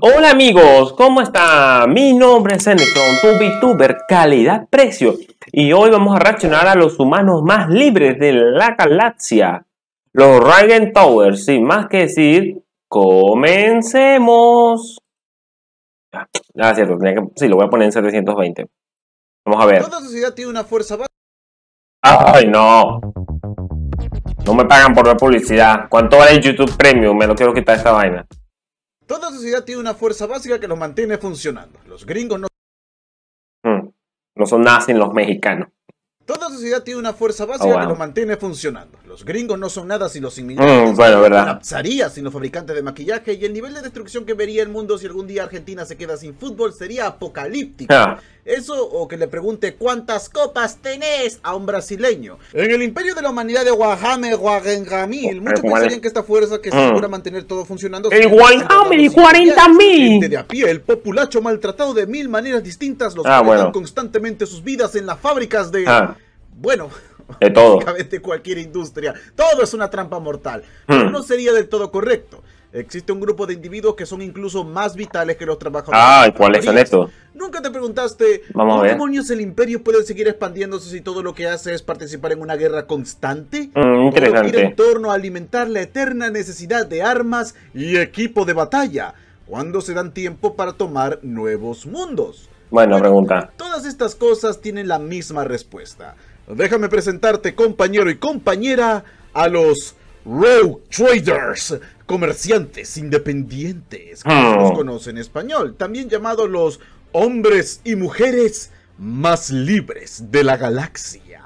Hola amigos, ¿cómo están? Mi nombre es Enecron, tu VTuber calidad-precio y hoy vamos a reaccionar a los humanos más libres de la galaxia, los Ragen Towers. Sin más que decir, comencemos. Ah, ah cierto, sí, lo voy a poner en 720. Vamos a ver. sociedad tiene una fuerza ¡Ay, no! No me pagan por la publicidad. ¿Cuánto vale YouTube Premium? Me lo quiero quitar esta vaina. Toda sociedad tiene una fuerza básica que los mantiene funcionando. Los gringos no... Mm. No son nada sin los mexicanos. Toda sociedad tiene una fuerza oh, básica que lo mantiene funcionando. Los gringos no son nada si los mm, inmigrantes, mm, bueno, sin los fabricantes de maquillaje y el nivel de destrucción que vería el mundo si algún día Argentina se queda sin fútbol sería apocalíptico. Ah. Eso o que le pregunte cuántas copas tenés a un brasileño. En el imperio de la humanidad de Guajame, Guagengamil, oh, muchos pensarían que esta fuerza que asegura mm. mantener todo funcionando... ¡El Guajame, 40 mil! De a pie, el populacho maltratado de mil maneras distintas los ah, constantemente sus vidas en las fábricas de... Ah bueno, de todo. cualquier industria, todo es una trampa mortal. Hmm. no sería del todo correcto. Existe un grupo de individuos que son incluso más vitales que los trabajadores. Ah, ¿cuáles son estos? Nunca te preguntaste, ¿cómo demonios el imperio puede seguir expandiéndose si todo lo que hace es participar en una guerra constante? Hmm, interesante. en torno a alimentar la eterna necesidad de armas y equipo de batalla. Cuando se dan tiempo para tomar nuevos mundos? Bueno, bueno pregunta. Todas estas cosas tienen la misma respuesta. Déjame presentarte, compañero y compañera, a los Rogue Traders, comerciantes independientes, como se los ah. conocen en español, también llamados los hombres y mujeres más libres de la galaxia.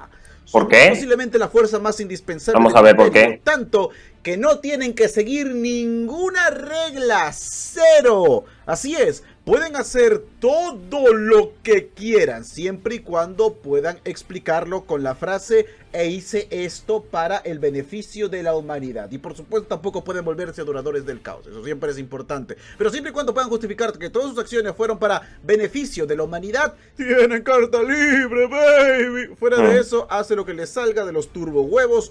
¿Por qué? Posiblemente la fuerza más indispensable. Vamos a ver por qué. Tanto que no tienen que seguir ninguna regla cero. Así es, Pueden hacer todo lo que quieran, siempre y cuando puedan explicarlo con la frase e hice esto para el beneficio de la humanidad. Y por supuesto tampoco pueden volverse adoradores del caos, eso siempre es importante. Pero siempre y cuando puedan justificar que todas sus acciones fueron para beneficio de la humanidad, tienen carta libre, baby. Fuera de mm. eso, hace lo que les salga de los turbo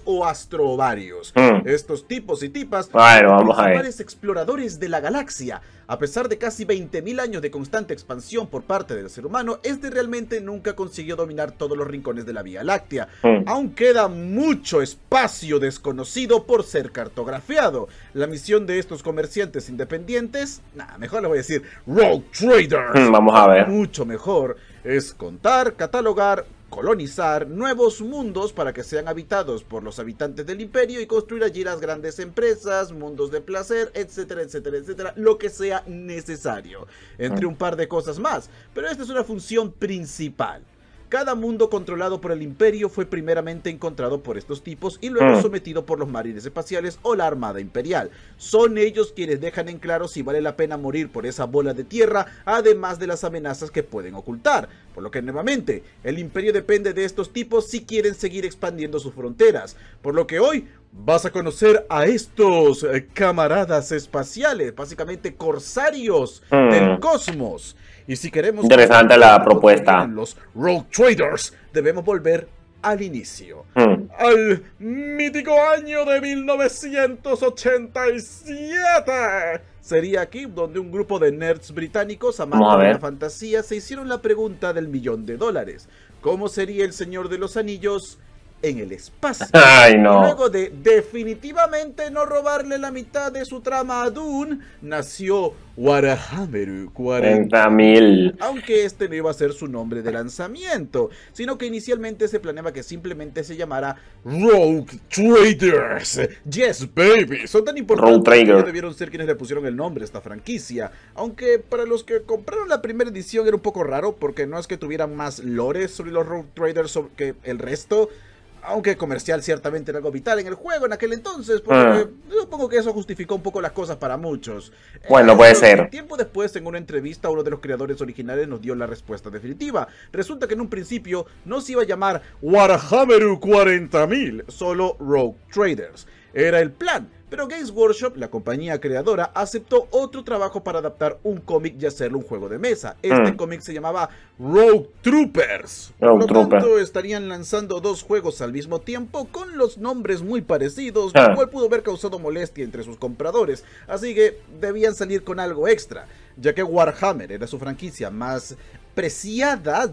o astrovarios. Mm. Estos tipos y tipas bueno, vamos exploradores de la galaxia. A pesar de casi 20.000 años de constante expansión por parte del ser humano, este realmente nunca consiguió dominar todos los rincones de la Vía Láctea. Mm. Aunque queda mucho espacio desconocido por ser cartografiado. La misión de estos comerciantes independientes, nada, mejor le voy a decir Rogue Traders. Mm, vamos a ver. Mucho mejor es contar, catalogar, colonizar nuevos mundos para que sean habitados por los habitantes del imperio y construir allí las grandes empresas, mundos de placer, etcétera, etcétera, etcétera, lo que sea necesario, entre mm. un par de cosas más. Pero esta es una función principal. Cada mundo controlado por el imperio fue primeramente encontrado por estos tipos y luego hmm. sometido por los marines espaciales o la armada imperial. Son ellos quienes dejan en claro si vale la pena morir por esa bola de tierra, además de las amenazas que pueden ocultar. Por lo que nuevamente, el imperio depende de estos tipos si quieren seguir expandiendo sus fronteras. Por lo que hoy vas a conocer a estos eh, camaradas espaciales, básicamente corsarios mm. del cosmos. Y si queremos... Interesante la propuesta. Los Rogue Traders, debemos volver al inicio. Mm al mítico año de 1987. Sería aquí donde un grupo de nerds británicos amantes de la fantasía se hicieron la pregunta del millón de dólares. ¿Cómo sería el Señor de los Anillos en el espacio. no. luego de definitivamente no robarle la mitad de su trama a Dune, nació Warhammer 40.000. Aunque este no iba a ser su nombre de lanzamiento, sino que inicialmente se planeaba que simplemente se llamara Rogue Traders. Yes, baby. Son tan importantes que debieron ser quienes le pusieron el nombre a esta franquicia. Aunque para los que compraron la primera edición era un poco raro, porque no es que tuvieran más lores sobre los Rogue Traders que el resto aunque comercial ciertamente era algo vital en el juego en aquel entonces, porque ah. supongo que eso justificó un poco las cosas para muchos. Bueno, puede eh, ser. Tiempo después, en una entrevista, uno de los creadores originales nos dio la respuesta definitiva. Resulta que en un principio no se iba a llamar Warhammer 40.000, solo Rogue Traders. Era el plan, pero Games Workshop, la compañía creadora, aceptó otro trabajo para adaptar un cómic y hacerlo un juego de mesa. Este mm. cómic se llamaba Rogue Troopers. Por lo tanto, estarían lanzando dos juegos al mismo tiempo con los nombres muy parecidos, ah. lo cual pudo haber causado molestia entre sus compradores, así que debían salir con algo extra. Ya que Warhammer era su franquicia más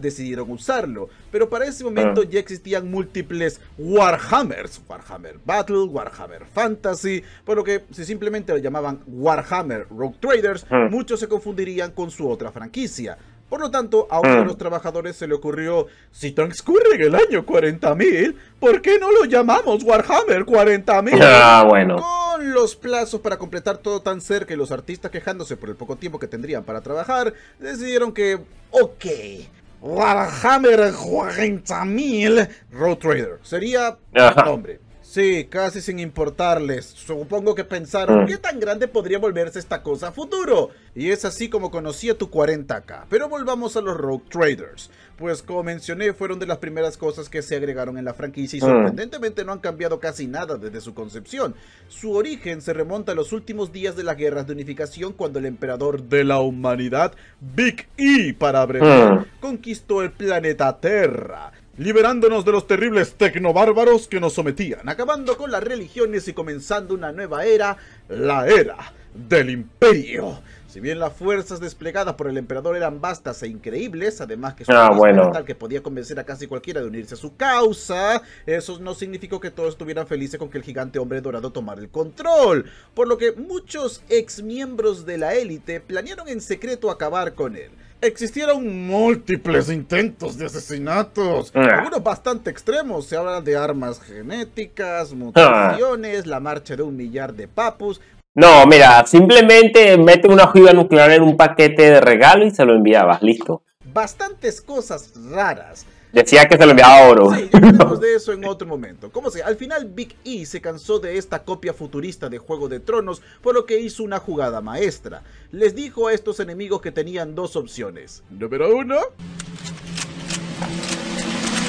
decidieron usarlo, pero para ese ah. momento ya existían múltiples Warhammers, Warhammer Battle, Warhammer Fantasy, por lo que si simplemente lo llamaban Warhammer Rogue Traders, ah. muchos se confundirían con su otra franquicia. Por lo tanto, a uno de ah. los trabajadores se le ocurrió, si transcurre el año 40.000, ¿por qué no lo llamamos Warhammer 40.000? Ah, bueno los plazos para completar todo tan cerca y los artistas quejándose por el poco tiempo que tendrían para trabajar, decidieron que, ok, Warhammer 40.000 Road Trader sería el nombre. Sí, casi sin importarles. Supongo que pensaron, mm. ¿qué tan grande podría volverse esta cosa a futuro? Y es así como conocí a tu 40k. Pero volvamos a los Rogue Traders. Pues como mencioné, fueron de las primeras cosas que se agregaron en la franquicia y mm. sorprendentemente no han cambiado casi nada desde su concepción. Su origen se remonta a los últimos días de las guerras de unificación cuando el emperador de la humanidad, Big E para abreviar, mm. conquistó el planeta Terra liberándonos de los terribles tecnobárbaros que nos sometían, acabando con las religiones y comenzando una nueva era, la era del imperio. Si bien las fuerzas desplegadas por el emperador eran vastas e increíbles, además que su ah, tal que podía convencer a casi cualquiera de unirse a su causa, eso no significó que todos estuvieran felices con que el gigante hombre dorado tomara el control, por lo que muchos ex miembros de la élite planearon en secreto acabar con él. Existieron múltiples intentos de asesinatos, ah. algunos bastante extremos. Se habla de armas genéticas, mutaciones, la marcha de un millar de papus. No, mira, simplemente mete una ojiva nuclear en un paquete de regalo y se lo enviabas, listo. Bastantes cosas raras. Decía que se lo enviaba oro. de eso en otro momento. Como sea, al final Big E se cansó de esta copia futurista de Juego de Tronos, por lo que hizo una jugada maestra. Les dijo a estos enemigos que tenían dos opciones. Número uno...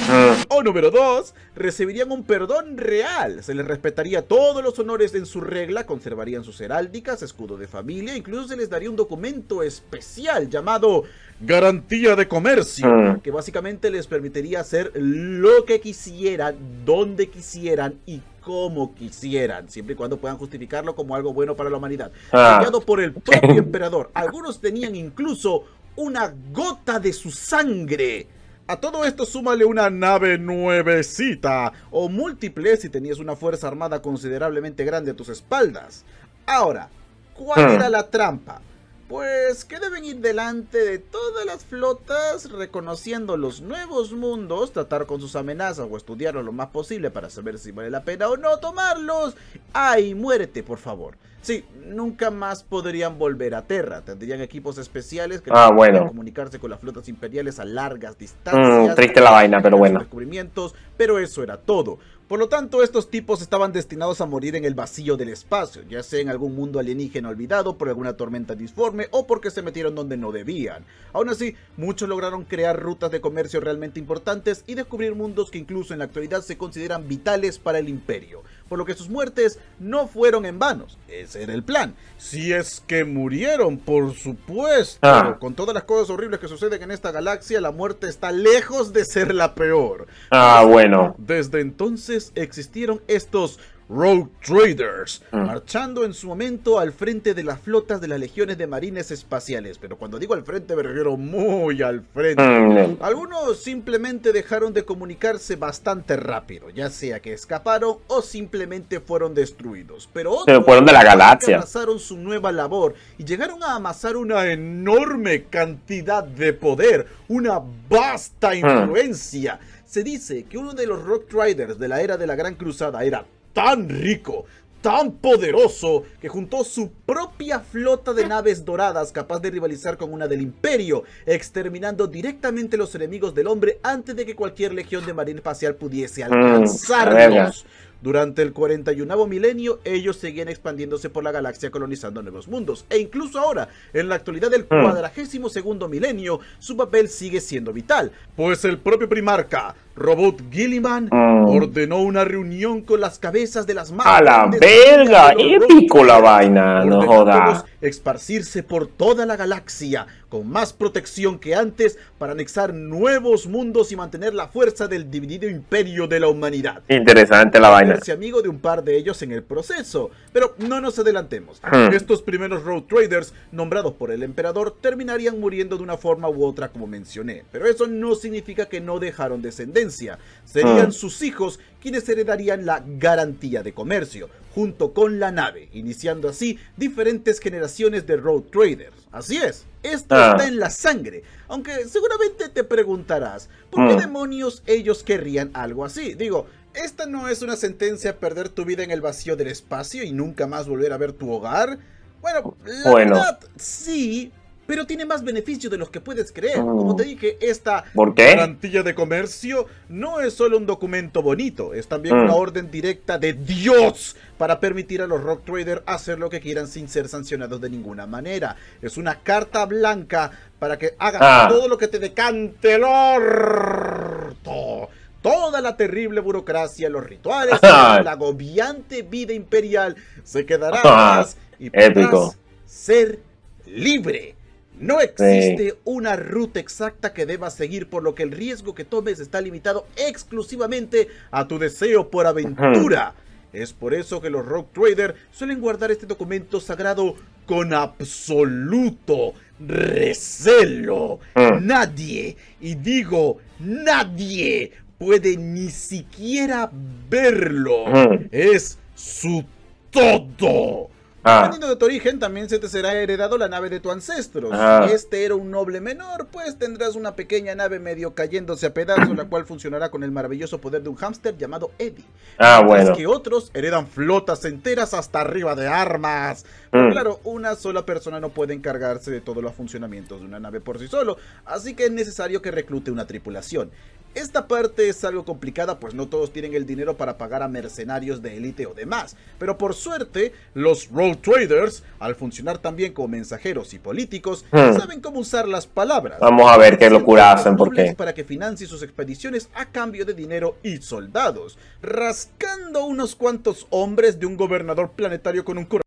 Ah. O número 2, recibirían un perdón real, se les respetaría todos los honores en su regla, conservarían sus heráldicas, escudo de familia, incluso se les daría un documento especial llamado Garantía de Comercio, ah. que básicamente les permitiría hacer lo que quisieran, donde quisieran y como quisieran, siempre y cuando puedan justificarlo como algo bueno para la humanidad. Ah. por el propio emperador, algunos tenían incluso una gota de su sangre a todo esto súmale una nave nuevecita, o múltiple si tenías una fuerza armada considerablemente grande a tus espaldas. Ahora, ¿cuál ah. era la trampa? pues que deben ir delante de todas las flotas reconociendo los nuevos mundos, tratar con sus amenazas o estudiarlos lo más posible para saber si vale la pena o no tomarlos. ¡Ay, muérete, por favor! Sí, nunca más podrían volver a Terra. Tendrían equipos especiales que ah, comunicarse con las flotas imperiales a largas mm, distancias. triste la vaina, pero bueno. Descubrimientos, pero eso era todo. Por lo tanto, estos tipos estaban destinados a morir en el vacío del espacio, ya sea en algún mundo alienígena olvidado por alguna tormenta disforme o porque se metieron donde no debían. Aún así, muchos lograron crear rutas de comercio realmente importantes y descubrir mundos que incluso en la actualidad se consideran vitales para el imperio por lo que sus muertes no fueron en vanos. Ese era el plan. Si es que murieron, por supuesto. Ah. Con todas las cosas horribles que suceden en esta galaxia, la muerte está lejos de ser la peor. Ah, bueno. Desde entonces existieron estos Rogue Traders, ah. marchando en su momento al frente de las flotas de las legiones de marines espaciales. Pero cuando digo al frente me refiero muy al frente. Ah, Algunos simplemente dejaron de comunicarse bastante rápido, ya sea que escaparon o simplemente fueron destruidos. Pero otros Pero fueron de la galaxia. su nueva labor y llegaron a amasar una enorme cantidad de poder, una vasta ah. influencia. Se dice que uno de los Rock Traders de la era de la Gran Cruzada era tan rico, tan poderoso, que juntó su propia flota de naves doradas capaz de rivalizar con una del imperio, exterminando directamente los enemigos del hombre antes de que cualquier legión de marina espacial pudiese mm, alcanzarlos. durante el 41 milenio, ellos seguían expandiéndose por la galaxia colonizando nuevos mundos. E incluso ahora, en la actualidad del 42 mm. milenio, su papel sigue siendo vital, pues el propio primarca Robot Gilliman mm. ordenó una reunión con las cabezas de las más ¡A la verga! ¡Épico la vaina! ¡No joda! Esparcirse por toda la galaxia con más protección que antes para anexar nuevos mundos y mantener la fuerza del dividido imperio de la humanidad. Interesante la vaina. Se amigo de un par de ellos en el proceso, pero no nos adelantemos. Hmm. Estos primeros Road Traders, nombrados por el emperador, terminarían muriendo de una forma u otra como mencioné, pero eso no significa que no dejaron descendencia Serían mm. sus hijos quienes heredarían la garantía de comercio, junto con la nave, iniciando así diferentes generaciones de road traders. Así es, esto ah. está en la sangre. Aunque seguramente te preguntarás, ¿por qué mm. demonios ellos querrían algo así? Digo, esta no es una sentencia a perder tu vida en el vacío del espacio y nunca más volver a ver tu hogar. Bueno, la verdad sí, pero tiene más beneficio de los que puedes creer. Como te oh. dije, esta garantía de comercio no es solo un documento bonito, es también una mm. orden directa de Dios para permitir a los rock traders hacer lo que quieran sin ser sancionados de ninguna manera. Es una carta blanca para que hagas ah. todo lo que te decante el orto toda la terrible burocracia, los rituales, ah. la agobiante vida imperial, se quedará más ah. y podrás ser libre. No existe una ruta exacta que debas seguir, por lo que el riesgo que tomes está limitado exclusivamente a tu deseo por aventura. Es por eso que los Rock Traders suelen guardar este documento sagrado con absoluto recelo. Ah. Nadie, y digo nadie, puede ni siquiera verlo. Ah. Es su todo. Ah. Dependiendo de tu origen, también se te será heredado la nave de tu ancestro. Si este era un noble menor, pues tendrás una pequeña nave medio cayéndose a pedazos, la cual funcionará con el maravilloso poder de un hámster llamado Eddie. Ah, Mientras es que otros heredan flotas enteras hasta arriba de armas. Pero mm. claro, una sola persona no puede encargarse de todos los funcionamientos de una nave por sí solo, así que es necesario que reclute una tripulación. Esta parte es algo complicada pues no todos tienen el dinero para pagar a mercenarios de élite o demás, pero por suerte los road traders, al funcionar también como mensajeros y políticos, hmm. saben cómo usar las palabras. Vamos a ver qué locura hacen porque para que financie sus expediciones a cambio de dinero y soldados, rascando unos cuantos hombres de un gobernador planetario con un corazón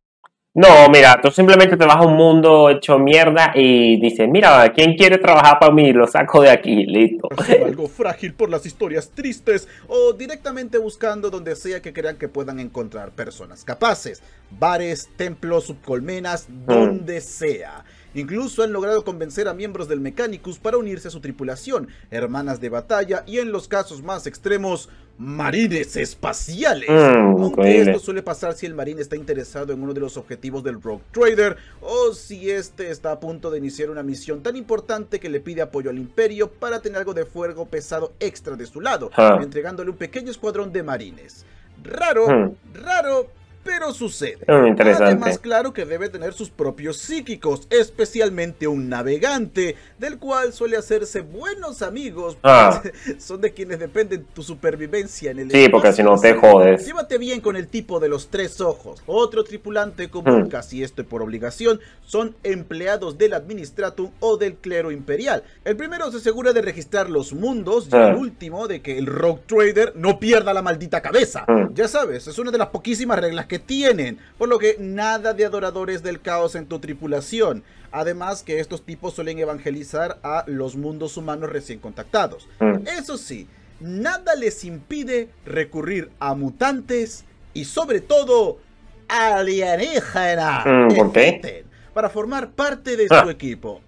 no, mira, tú simplemente te vas a un mundo hecho mierda y dices, mira, ¿quién quiere trabajar para mí? Lo saco de aquí, listo. Algo frágil por las historias tristes o directamente buscando donde sea que crean que puedan encontrar personas capaces. Bares, templos, subcolmenas, mm. donde sea. Incluso han logrado convencer a miembros del Mechanicus para unirse a su tripulación, hermanas de batalla y en los casos más extremos, marines espaciales. Mm, Aunque esto suele pasar si el marine está interesado en uno de los objetivos del Rogue Trader o si este está a punto de iniciar una misión tan importante que le pide apoyo al Imperio para tener algo de fuego pesado extra de su lado, ah. entregándole un pequeño escuadrón de marines. Raro, mm. raro, pero sucede. interesante. Además, claro que debe tener sus propios psíquicos, especialmente un navegante, del cual suele hacerse buenos amigos, pues, ah. son de quienes dependen tu supervivencia en el Sí, porque si no te jodes. Llévate bien con el tipo de los tres ojos. Otro tripulante como casi hmm. casi este por obligación, son empleados del administratum o del clero imperial. El primero se asegura de registrar los mundos y el ah. último de que el rogue trader no pierda la maldita cabeza. Hmm. Ya sabes, es una de las poquísimas reglas que tienen, por lo que nada de adoradores del caos en tu tripulación. Además que estos tipos suelen evangelizar a los mundos humanos recién contactados. Mm. Eso sí, nada les impide recurrir a mutantes y sobre todo alienígenas. Mm, ¿Por qué? Para formar parte de su ah, equipo.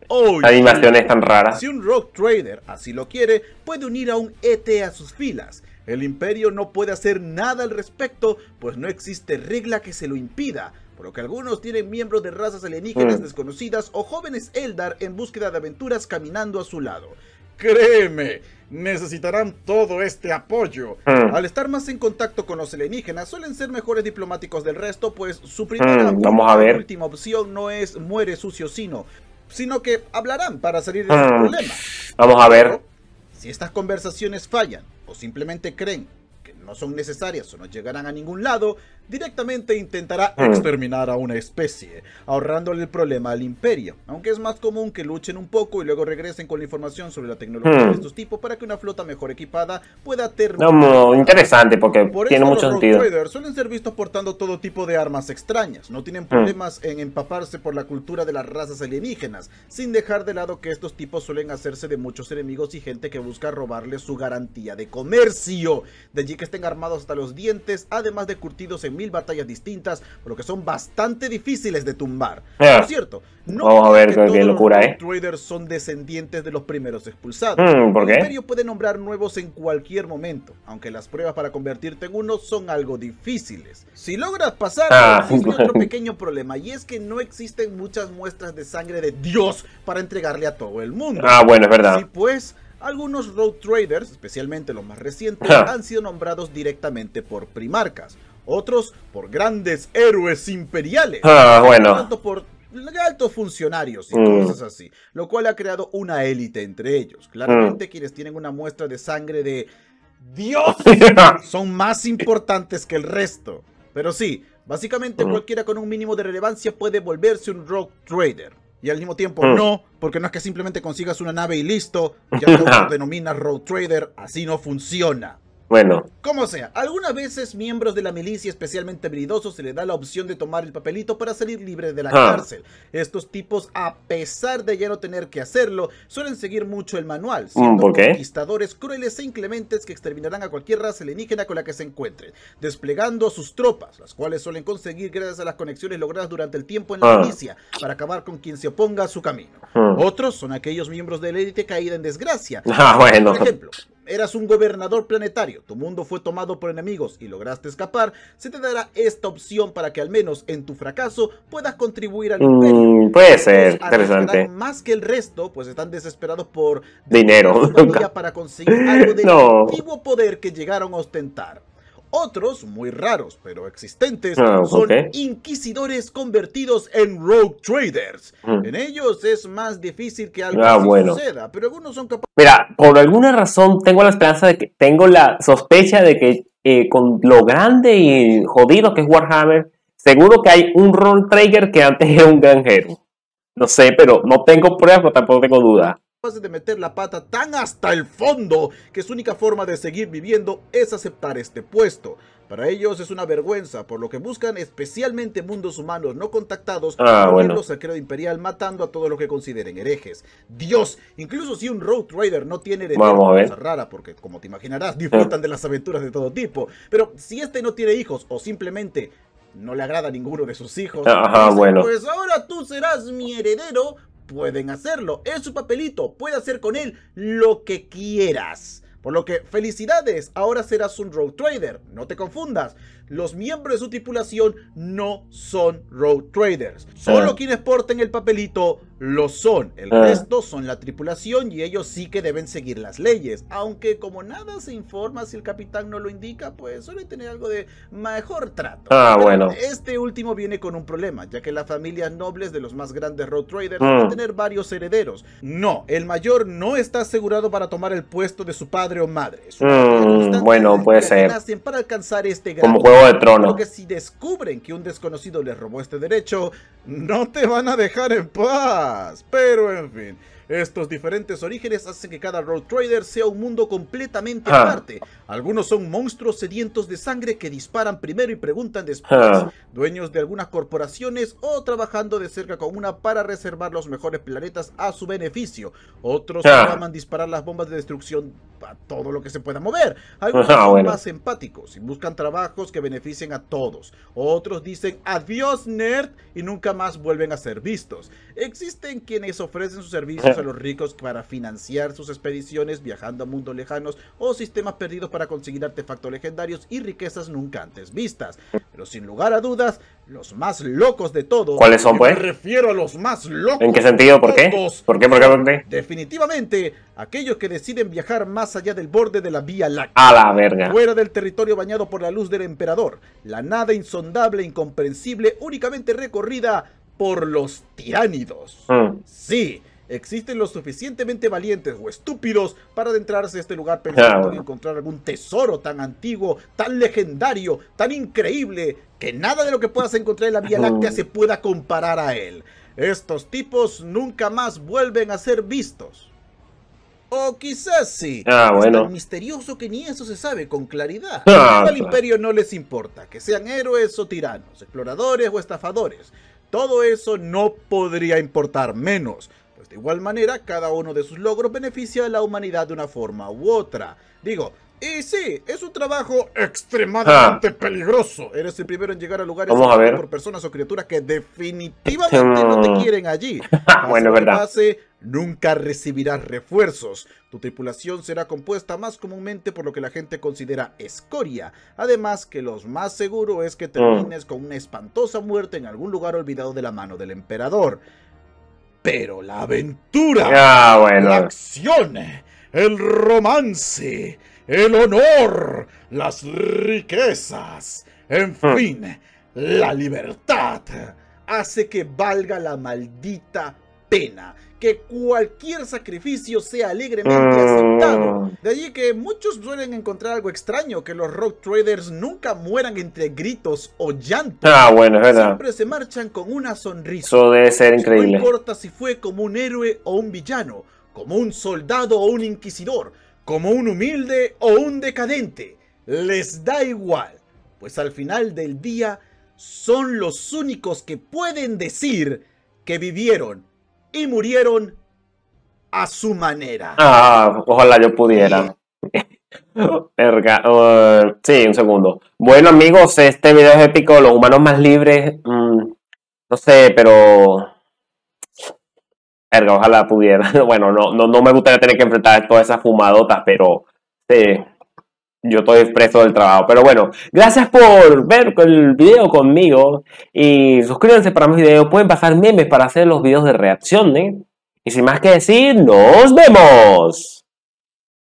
animaciones tan raras. Si un Rock Trader así lo quiere, puede unir a un ET a sus filas. El imperio no puede hacer nada al respecto, pues no existe regla que se lo impida, por lo que algunos tienen miembros de razas alienígenas hmm. desconocidas o jóvenes Eldar en búsqueda de aventuras caminando a su lado. Créeme, necesitarán todo este apoyo. Hmm. Al estar más en contacto con los alienígenas, suelen ser mejores diplomáticos del resto, pues su hmm, primera última opción no es muere sucio sino, sino que hablarán para salir de su problema. Vamos a ver. si estas conversaciones fallan o simplemente creen que no son necesarias o no llegarán a ningún lado, directamente intentará mm. exterminar a una especie, ahorrándole el problema al imperio, aunque es más común que luchen un poco y luego regresen con la información sobre la tecnología mm. de estos tipos para que una flota mejor equipada pueda terminar. No, interesante porque por tiene mucho sentido. suelen ser vistos portando todo tipo de armas extrañas, no tienen mm. problemas en empaparse por la cultura de las razas alienígenas, sin dejar de lado que estos tipos suelen hacerse de muchos enemigos y gente que busca robarles su garantía de comercio. De allí que estén armados hasta los dientes, además de curtidos en mil batallas distintas, por lo que son bastante difíciles de tumbar. Ah, por cierto, no Vamos a ver qué locura, los eh. Traders son descendientes de los primeros expulsados. Hmm, el imperio puede nombrar nuevos en cualquier momento, aunque las pruebas para convertirte en uno son algo difíciles. Si logras pasar, ah. otro pequeño problema y es que no existen muchas muestras de sangre de Dios para entregarle a todo el mundo. Ah, bueno, es verdad. pues, algunos road traders, especialmente los más recientes, han sido nombrados directamente por primarcas otros por grandes héroes imperiales. Ah, bueno. Tanto por altos funcionarios y mm. cosas así, lo cual ha creado una élite entre ellos. Claramente mm. quienes tienen una muestra de sangre de Dios son más importantes que el resto. Pero sí, básicamente mm. cualquiera con un mínimo de relevancia puede volverse un rogue trader. Y al mismo tiempo no, porque no es que simplemente consigas una nave y listo, ya lo denominas rogue trader, así no funciona. Bueno. Como sea, algunas veces miembros de la milicia especialmente habilidosos se les da la opción de tomar el papelito para salir libre de la ah. cárcel. Estos tipos, a pesar de ya no tener que hacerlo, suelen seguir mucho el manual, mm, siendo conquistadores crueles e inclementes que exterminarán a cualquier raza alienígena con la que se encuentren, desplegando a sus tropas, las cuales suelen conseguir gracias a las conexiones logradas durante el tiempo en la ah. milicia, para acabar con quien se oponga a su camino. Hmm. Otros son aquellos miembros del élite caída en desgracia. Ah, bueno. Por ejemplo, eras un gobernador planetario, tu mundo fue tomado por enemigos y lograste escapar, se te dará esta opción para que al menos en tu fracaso puedas contribuir al mm, imperio. puede ser, interesante. Más que el resto, pues están desesperados por dinero para conseguir algo del antiguo poder que llegaron a ostentar. Otros, muy raros pero existentes, ah, son inquisidores convertidos en rogue traders. Mm. En ellos es más difícil que algo ah, suceda, pero algunos son capaces... Mira, por alguna razón tengo la esperanza de que, tengo la sospecha de que eh, con lo grande y jodido que es Warhammer, seguro que hay un rogue trader que antes era un granjero. No sé, pero no tengo pruebas, pero tampoco tengo duda de meter la pata tan hasta el fondo que su única forma de seguir viviendo es aceptar este puesto. Para ellos es una vergüenza, por lo que buscan especialmente mundos humanos no contactados ah, para bueno. al imperial matando a todo lo que consideren herejes. Dios, incluso si un Road Rider no tiene herencia cosa rara, porque como te imaginarás, disfrutan ah. de las aventuras de todo tipo. Pero si este no tiene hijos o simplemente no le agrada a ninguno de sus hijos. Pues ahora tú serás mi heredero pueden hacerlo. Es su papelito, puede hacer con él lo que quieras. Por lo que felicidades, ahora serás un road trader. No te confundas, los miembros de su tripulación no son road traders. Ah. Solo quienes porten el papelito lo son. El ah. resto son la tripulación y ellos sí que deben seguir las leyes. Aunque como nada se informa si el capitán no lo indica, pues suele tener algo de mejor trato. Ah, bueno. Este último viene con un problema, ya que la familia nobles de los más grandes road traders mm. a tener varios herederos. No, el mayor no está asegurado para tomar el puesto de su padre o madre. Mm, bueno, puede ser. Este como juego de trono. Porque si descubren que un desconocido les robó este derecho, no te van a dejar en paz. Pero en fin, estos diferentes orígenes hacen que cada Road Trader sea un mundo completamente ah. aparte. Algunos son monstruos sedientos de sangre que disparan primero y preguntan después, ah. dueños de algunas corporaciones o trabajando de cerca con una para reservar los mejores planetas a su beneficio. Otros ah. aman disparar las bombas de destrucción a todo lo que se pueda mover. Algunos son más empáticos y buscan trabajos que beneficien a todos. Otros dicen adiós nerd y nunca más vuelven a ser vistos. Existen quienes ofrecen sus servicios los ricos para financiar sus expediciones viajando a mundos lejanos o sistemas perdidos para conseguir artefactos legendarios y riquezas nunca antes vistas. Pero sin lugar a dudas, los más locos de todos. ¿Cuáles son, pues? Me refiero a los más locos. ¿En qué sentido? ¿Por qué? ¿Por qué? ¿Por qué? Definitivamente, aquellos que deciden viajar más allá del borde de la Vía Láctea. A la verga. Fuera del territorio bañado por la luz del emperador. La nada insondable, e incomprensible, únicamente recorrida por los tiránidos. Mm. Sí, existen lo suficientemente valientes o estúpidos para adentrarse a este lugar ah, pensando en encontrar algún tesoro tan antiguo, tan legendario, tan increíble, que nada de lo que puedas encontrar en la Vía Láctea se pueda comparar a él. Estos tipos nunca más vuelven a ser vistos. O quizás sí. Ah, bueno. Es tan misterioso que ni eso se sabe con claridad. Ah, Al imperio no les importa, que sean héroes o tiranos, exploradores o estafadores. Todo eso no podría importar menos. Pues de igual manera, cada uno de sus logros beneficia a la humanidad de una forma u otra. Digo, y sí, es un trabajo extremadamente ah. peligroso. Eres el primero en llegar a lugares a por personas o criaturas que definitivamente no te este, mm. quieren allí. bueno, verdad. nunca recibirás refuerzos. Tu tripulación será compuesta más comúnmente por lo que la gente considera escoria. Además, que lo más seguro es que mm. termines con una espantosa muerte en algún lugar olvidado de la mano del emperador. Pero la aventura, la acción, el romance, el honor, las riquezas, en hmm. fin, la libertad, hace que valga la maldita pena que cualquier sacrificio sea alegremente mm. aceptado. De allí que muchos suelen encontrar algo extraño, que los rock traders nunca mueran entre gritos o llantos. Ah, bueno, es verdad. Siempre se marchan con una sonrisa. Eso debe ser increíble. No importa si fue como un héroe o un villano, como un soldado o un inquisidor, como un humilde o un decadente. Les da igual, pues al final del día son los únicos que pueden decir que vivieron y murieron a su manera. Ah, ojalá yo pudiera. Uh, sí, un segundo. Bueno, amigos, este video es épico. Los humanos más libres. Mm, no sé, pero. Erga, ojalá pudiera. bueno, no, no, no me gustaría tener que enfrentar todas esas fumadotas, pero. Sí yo estoy preso del trabajo. Pero bueno, gracias por ver el video conmigo y suscríbanse para más videos. Pueden pasar memes para hacer los videos de reacción. Y sin más que decir, nos vemos.